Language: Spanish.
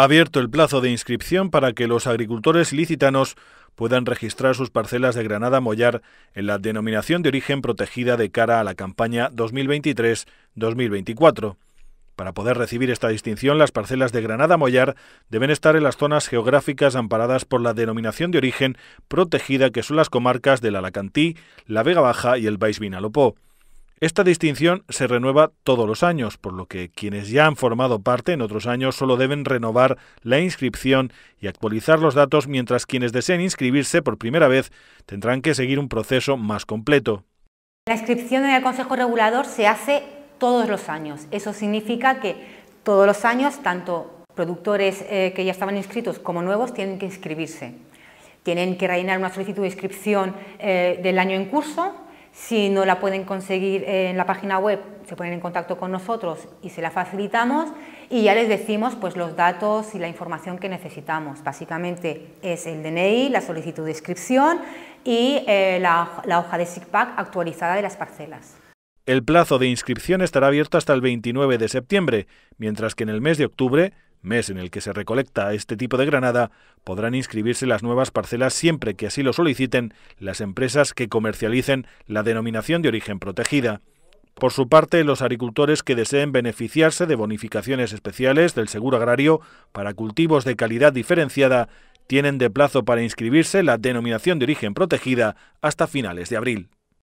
ha abierto el plazo de inscripción para que los agricultores licitanos puedan registrar sus parcelas de Granada Mollar en la denominación de origen protegida de cara a la campaña 2023-2024. Para poder recibir esta distinción, las parcelas de Granada Mollar deben estar en las zonas geográficas amparadas por la denominación de origen protegida que son las comarcas del Alacantí, la Vega Baja y el Baix Vinalopó. Esta distinción se renueva todos los años, por lo que quienes ya han formado parte en otros años solo deben renovar la inscripción y actualizar los datos, mientras quienes deseen inscribirse por primera vez tendrán que seguir un proceso más completo. La inscripción en el Consejo Regulador se hace todos los años. Eso significa que todos los años, tanto productores eh, que ya estaban inscritos como nuevos, tienen que inscribirse. Tienen que rellenar una solicitud de inscripción eh, del año en curso si no la pueden conseguir en la página web, se ponen en contacto con nosotros y se la facilitamos y ya les decimos pues, los datos y la información que necesitamos. Básicamente es el DNI, la solicitud de inscripción y eh, la, la hoja de SIGPAC actualizada de las parcelas. El plazo de inscripción estará abierto hasta el 29 de septiembre, mientras que en el mes de octubre mes en el que se recolecta este tipo de granada, podrán inscribirse las nuevas parcelas siempre que así lo soliciten las empresas que comercialicen la denominación de origen protegida. Por su parte, los agricultores que deseen beneficiarse de bonificaciones especiales del seguro agrario para cultivos de calidad diferenciada tienen de plazo para inscribirse la denominación de origen protegida hasta finales de abril.